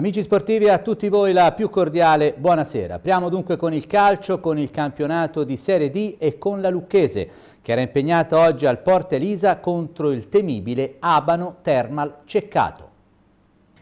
Amici sportivi, a tutti voi la più cordiale buonasera. Apriamo dunque con il calcio, con il campionato di Serie D e con la Lucchese, che era impegnata oggi al Porta Elisa contro il temibile Abano Termal Ceccato.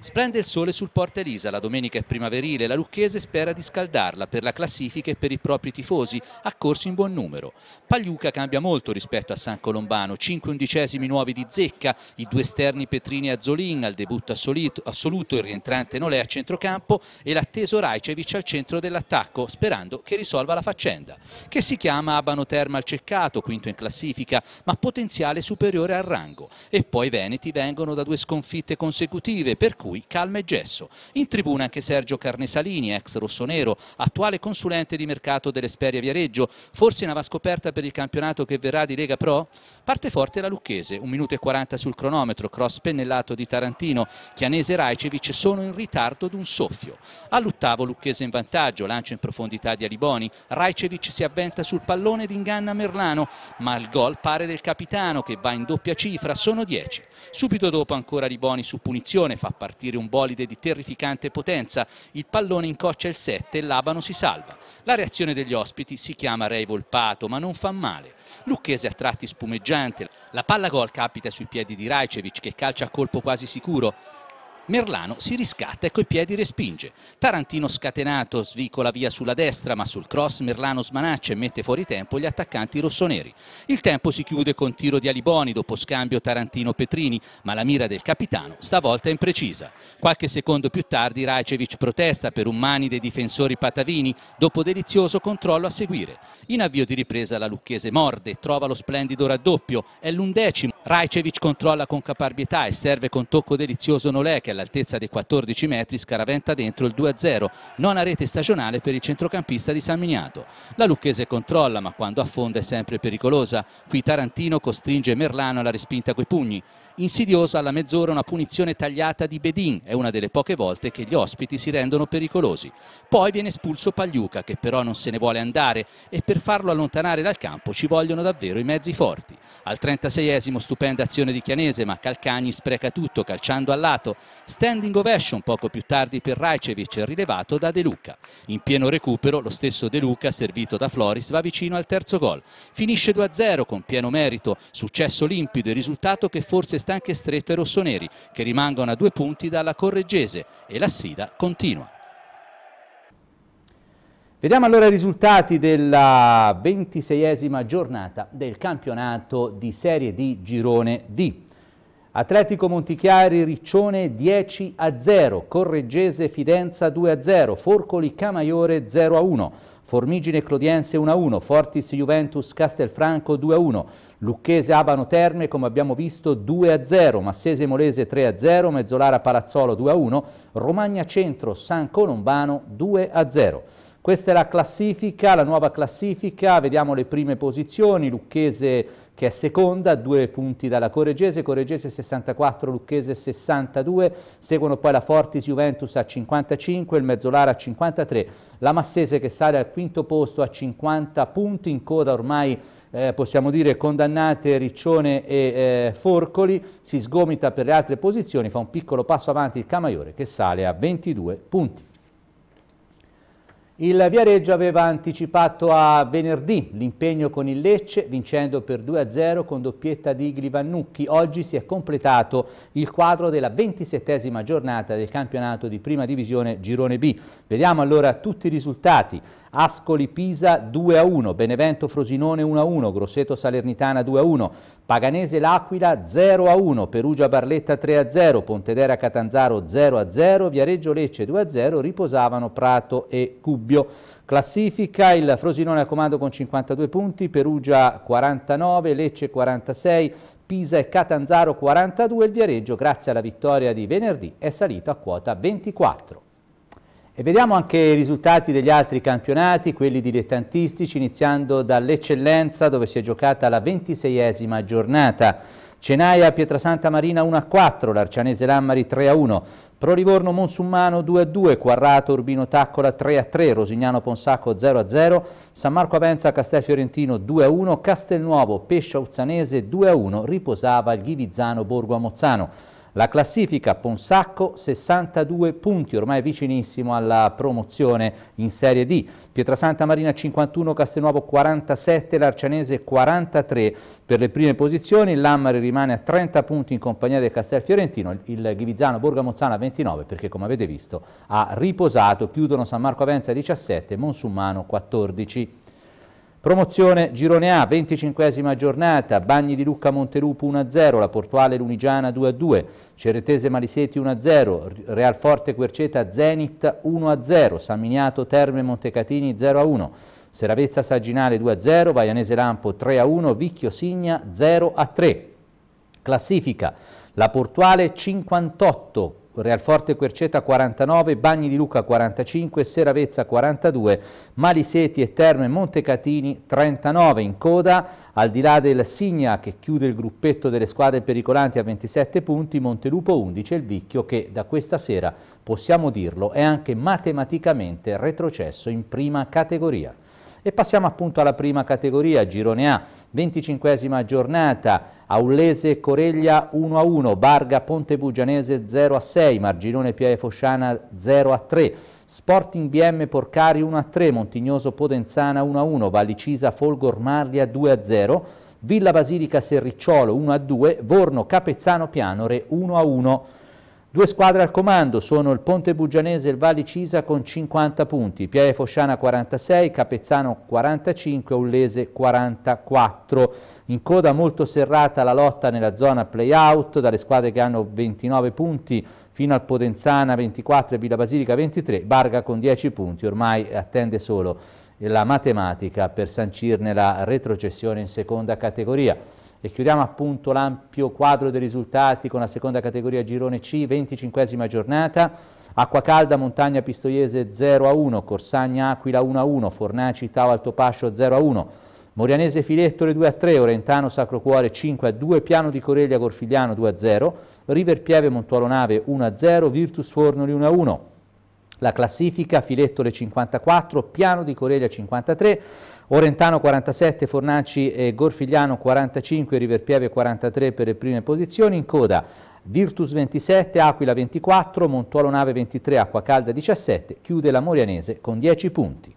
Splende il sole sul Porta Elisa, la domenica è primaverile, la Lucchese spera di scaldarla per la classifica e per i propri tifosi, accorsi in buon numero. Pagliuca cambia molto rispetto a San Colombano, 5 undicesimi nuovi di Zecca, i due esterni Petrini e Azzolin al debutto assoluto, assoluto il rientrante Nolè a centrocampo e l'atteso Rajcevic al centro dell'attacco, sperando che risolva la faccenda, che si chiama Abano Terma al Ceccato, quinto in classifica, ma potenziale superiore al rango. E poi i Veneti vengono da due sconfitte consecutive, per cui cui calma e gesso. In tribuna anche Sergio Carnesalini, ex rossonero, attuale consulente di mercato dell'Esperia Viareggio, forse una vascoperta per il campionato che verrà di Lega Pro? Parte forte la Lucchese, 1 minuto e 40 sul cronometro, cross pennellato di Tarantino, Chianese e Raicevic sono in ritardo d'un soffio. All'ottavo Lucchese in vantaggio, lancio in profondità di Aliboni, Raicevic si avventa sul pallone ed inganna Merlano, ma il gol pare del capitano che va in doppia cifra, sono 10. Subito dopo ancora Aliboni su punizione, fa partire partire un bolide di terrificante potenza. Il pallone incoccia il 7 e l'Abano si salva. La reazione degli ospiti si chiama Rei Volpato, ma non fa male. Lucchese a tratti spumeggiante. La palla gol capita sui piedi di Rajcevic che calcia a colpo quasi sicuro. Merlano si riscatta e coi piedi respinge. Tarantino scatenato svicola via sulla destra ma sul cross Merlano smanaccia e mette fuori tempo gli attaccanti rossoneri. Il tempo si chiude con tiro di Aliboni dopo scambio Tarantino-Petrini ma la mira del capitano stavolta è imprecisa. Qualche secondo più tardi Rajcevic protesta per un mani dei difensori patavini dopo delizioso controllo a seguire. In avvio di ripresa la Lucchese morde, trova lo splendido raddoppio, è l'undecimo. Rajcevic controlla con caparbietà e serve con tocco delizioso Nolè che all'altezza dei 14 metri scaraventa dentro il 2-0, nona rete stagionale per il centrocampista di San Miniato. La Lucchese controlla ma quando affonda è sempre pericolosa, qui Tarantino costringe Merlano alla respinta coi pugni. Insidiosa alla mezz'ora una punizione tagliata di Bedin, è una delle poche volte che gli ospiti si rendono pericolosi. Poi viene espulso Pagliuca che però non se ne vuole andare e per farlo allontanare dal campo ci vogliono davvero i mezzi forti. Al 36esimo stupenda azione di Chianese ma Calcagni spreca tutto calciando a lato. Standing ovation poco più tardi per Rajcevic rilevato da De Luca. In pieno recupero lo stesso De Luca servito da Floris va vicino al terzo gol. Finisce 2-0 con pieno merito, successo limpido e risultato che forse sta anche stretto ai rossoneri che rimangono a due punti dalla Correggese e la sfida continua. Vediamo allora i risultati della ventiseiesima giornata del campionato di Serie D Girone D. Atletico Montichiari Riccione 10 a 0, Correggese Fidenza 2 a 0, Forcoli Camaiore 0 a 1, Formigine Clodiense 1-1, Fortis Juventus Castelfranco 2-1, Lucchese Abano Terme come abbiamo visto 2-0, Massese Molese 3-0, Mezzolara Palazzolo 2-1, Romagna Centro San Colombano 2-0. Questa è la classifica, la nuova classifica, vediamo le prime posizioni, Lucchese che è seconda, due punti dalla Corregese, Corregese 64, Lucchese 62, seguono poi la Fortis Juventus a 55, il Mezzolara a 53, la Massese che sale al quinto posto a 50 punti, in coda ormai eh, possiamo dire condannate Riccione e eh, Forcoli, si sgomita per le altre posizioni, fa un piccolo passo avanti il Camaiore che sale a 22 punti. Il Viareggio aveva anticipato a venerdì l'impegno con il Lecce vincendo per 2-0 con doppietta di Glivannucchi. Oggi si è completato il quadro della 27esima giornata del campionato di prima divisione Girone B. Vediamo allora tutti i risultati. Ascoli-Pisa 2-1, Benevento-Frosinone 1-1, Grosseto-Salernitana 2-1, Paganese-L'Aquila 0-1, Perugia-Barletta 3-0, Pontedera-Catanzaro 0-0, Viareggio-Lecce 2-0, riposavano Prato e Cubbio. Classifica, il Frosinone al comando con 52 punti, Perugia 49, Lecce 46, Pisa e Catanzaro 42 il Viareggio grazie alla vittoria di venerdì è salito a quota 24. E vediamo anche i risultati degli altri campionati, quelli dilettantistici, iniziando dall'eccellenza dove si è giocata la 26esima giornata. Cenaia Pietrasanta Marina 1-4, l'Arcianese Lammari 3-1, Pro Livorno Monsummano 2-2, Quarrato Urbino Taccola 3-3, Rosignano Ponsacco 0-0, San Marco Avenza Castel Fiorentino 2-1, Castelnuovo Pescia Uzzanese 2-1, Riposava il Ghivizzano Borgo Amozzano. La classifica Ponsacco 62 punti, ormai vicinissimo alla promozione in Serie D. Pietrasanta Marina 51, Castelnuovo 47, l'Arcianese 43 per le prime posizioni. L'Ammare rimane a 30 punti in compagnia del Castel Fiorentino, il Ghivizzano Borgamozzana 29 perché come avete visto ha riposato. Chiudono San Marco Avenza 17, Monsummano 14. Promozione Girone A, 25 esima giornata, Bagni di Lucca Montelupo 1-0, la Portuale Lunigiana 2-2, Ceretese Maliseti 1-0, Real Forte Querceta Zenit 1-0, San Miniato Terme Montecatini 0-1, Seravezza Sagginale 2-0, Baianese Lampo 3-1, Vicchio Signa 0-3. Classifica, la Portuale 58 Real Forte Querceta 49, Bagni di Luca 45, Seravezza 42, Maliseti e Terme Montecatini 39 in coda, al di là del Signa che chiude il gruppetto delle squadre pericolanti a 27 punti, Montelupo 11 e il Vicchio che da questa sera, possiamo dirlo, è anche matematicamente retrocesso in prima categoria. E passiamo appunto alla prima categoria, girone A, 25 giornata, Aulese Coreglia 1 a 1, Barga Ponte Bugianese 0 a 6, Margirone Piave Fosciana 0 a 3, Sporting BM Porcari 1 a 3, Montignoso Podenzana 1 a 1, valicisa Folgor Marlia 2 a 0, Villa Basilica Serricciolo 1 a 2, Vorno Capezzano Pianore 1 a 1. Due squadre al comando sono il Ponte Bugianese e il Valli Cisa con 50 punti, Piave Fosciana 46, Capezzano 45, Ullese 44. In coda molto serrata la lotta nella zona play-out, dalle squadre che hanno 29 punti fino al Potenzana 24 e Villa Basilica 23, Barga con 10 punti, ormai attende solo la matematica per sancirne la retrocessione in seconda categoria. E chiudiamo appunto l'ampio quadro dei risultati con la seconda categoria girone C, 25 giornata. Acqua Calda, Montagna Pistoiese 0 a 1, Corsagna Aquila 1 a 1, Fornaci Tau Altopascio 0 a 1, Morianese Filettore 2 a 3, Orentano Cuore 5 a 2, Piano di Coreglia Corfigliano 2 a 0, River Pieve Montuolo Nave 1 a 0, Virtus Fornoli 1 a 1. La classifica Filettore 54, Piano di Coreglia 53, Orentano 47, Fornaci e Gorfigliano 45, Riverpieve 43 per le prime posizioni, in coda Virtus 27, Aquila 24, Montuolo Nave 23, Acquacalda 17, chiude la Morianese con 10 punti.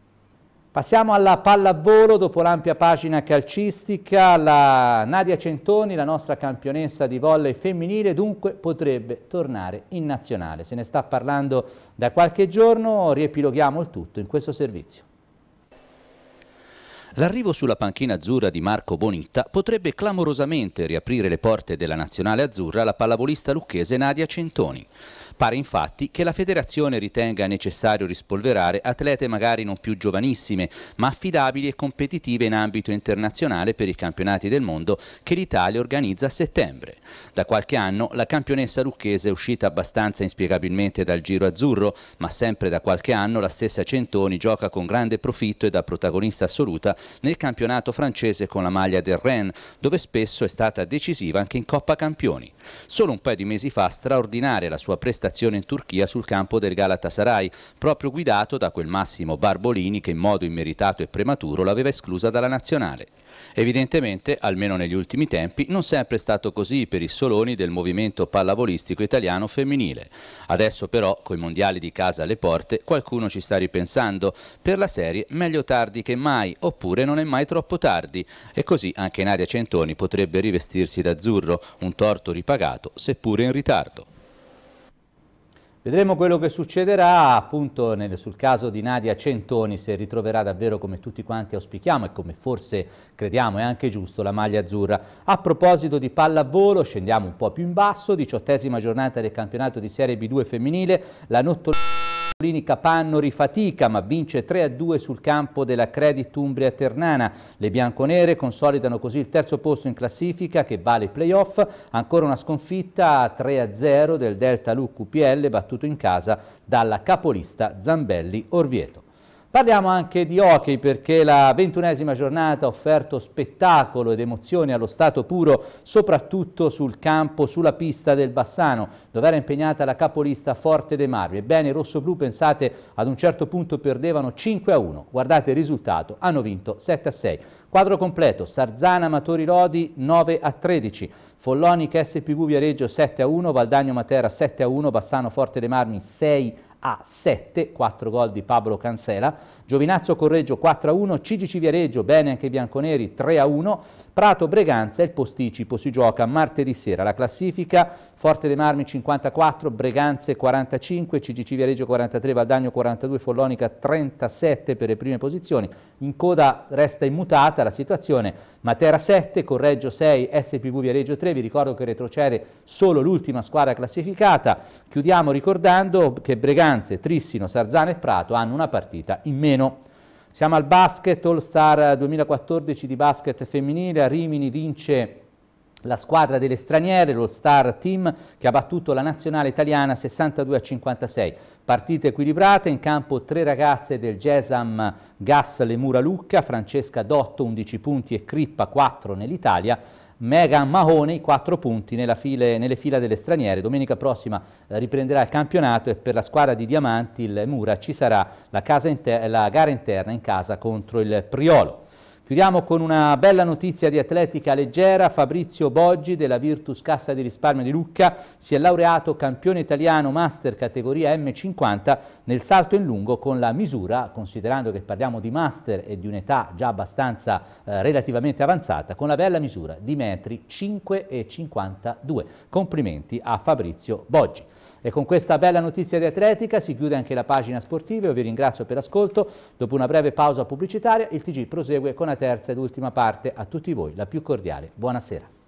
Passiamo alla pallavolo, dopo l'ampia pagina calcistica, la Nadia Centoni, la nostra campionessa di volley femminile, dunque potrebbe tornare in nazionale. Se ne sta parlando da qualche giorno, riepiloghiamo il tutto in questo servizio. L'arrivo sulla panchina azzurra di Marco Bonitta potrebbe clamorosamente riaprire le porte della nazionale azzurra alla pallavolista lucchese Nadia Centoni. Pare infatti che la federazione ritenga necessario rispolverare atlete magari non più giovanissime, ma affidabili e competitive in ambito internazionale per i campionati del mondo che l'Italia organizza a settembre. Da qualche anno la campionessa lucchese è uscita abbastanza inspiegabilmente dal giro azzurro, ma sempre da qualche anno la stessa Centoni gioca con grande profitto e da protagonista assoluta nel campionato francese con la maglia del Rennes, dove spesso è stata decisiva anche in Coppa Campioni. Solo un paio di mesi fa straordinaria la sua prestazione delegazione in Turchia sul campo del Galatasaray, proprio guidato da quel Massimo Barbolini che in modo immeritato e prematuro l'aveva esclusa dalla nazionale. Evidentemente, almeno negli ultimi tempi, non sempre è stato così per i soloni del movimento pallavolistico italiano femminile. Adesso però, coi mondiali di casa alle porte, qualcuno ci sta ripensando. Per la serie, meglio tardi che mai, oppure non è mai troppo tardi. E così anche Nadia Centoni potrebbe rivestirsi d'azzurro, un torto ripagato, seppure in ritardo. Vedremo quello che succederà appunto nel, sul caso di Nadia Centoni se ritroverà davvero come tutti quanti auspichiamo e come forse crediamo è anche giusto la maglia azzurra. A proposito di pallavolo scendiamo un po' più in basso, diciottesima giornata del campionato di Serie B2 femminile, la nottolina Paolini Capanno rifatica ma vince 3-2 sul campo della Credit Umbria Ternana. Le bianconere consolidano così il terzo posto in classifica che vale i playoff. Ancora una sconfitta 3-0 del Delta Luccu UPL battuto in casa dalla capolista Zambelli Orvieto. Parliamo anche di hockey perché la ventunesima giornata ha offerto spettacolo ed emozioni allo stato puro, soprattutto sul campo, sulla pista del Bassano, dove era impegnata la capolista Forte De Marvi. Ebbene, i rossoblù, pensate, ad un certo punto perdevano 5 a 1. Guardate il risultato, hanno vinto 7 a 6. Quadro completo, Sarzana Matori Lodi 9 a 13, Follonica SPV Viareggio 7 a 1, Valdagno Matera 7 a 1, Bassano Forte De Marmi 6 a 1 a 7, 4 gol di Pablo Cancela, Giovinazzo Correggio 4 a 1, Cigici Viareggio, bene anche bianconeri 3 a 1, Prato Breganza, il posticipo si gioca martedì sera, la classifica Forte dei Marmi 54, Breganze 45, Cigici Viareggio 43, Valdagno 42, Follonica 37 per le prime posizioni, in coda resta immutata la situazione, Matera 7, Correggio 6, SPV Viareggio 3, vi ricordo che retrocede solo l'ultima squadra classificata, chiudiamo ricordando che Breganza Brianze, Trissino, Sarzano e Prato hanno una partita in meno. Siamo al basket, All Star 2014 di basket femminile, a Rimini vince la squadra delle straniere, l'All Star Team, che ha battuto la nazionale italiana 62 a 56. Partite equilibrate, in campo tre ragazze del Gesam Gas Lemura Lucca, Francesca Dotto 11 punti e Crippa 4 nell'Italia, Megan Mahone, Mahoney, quattro punti file, nelle fila delle straniere. Domenica prossima eh, riprenderà il campionato e per la squadra di Diamanti, il Mura, ci sarà la, la gara interna in casa contro il Priolo. Chiudiamo con una bella notizia di atletica leggera, Fabrizio Boggi della Virtus Cassa di Risparmio di Lucca si è laureato campione italiano master categoria M50 nel salto in lungo con la misura, considerando che parliamo di master e di un'età già abbastanza eh, relativamente avanzata, con la bella misura di metri 5,52. Complimenti a Fabrizio Boggi. E con questa bella notizia di atletica si chiude anche la pagina sportiva, io vi ringrazio per l'ascolto, dopo una breve pausa pubblicitaria il TG prosegue con una terza ed ultima parte a tutti voi, la più cordiale. Buonasera.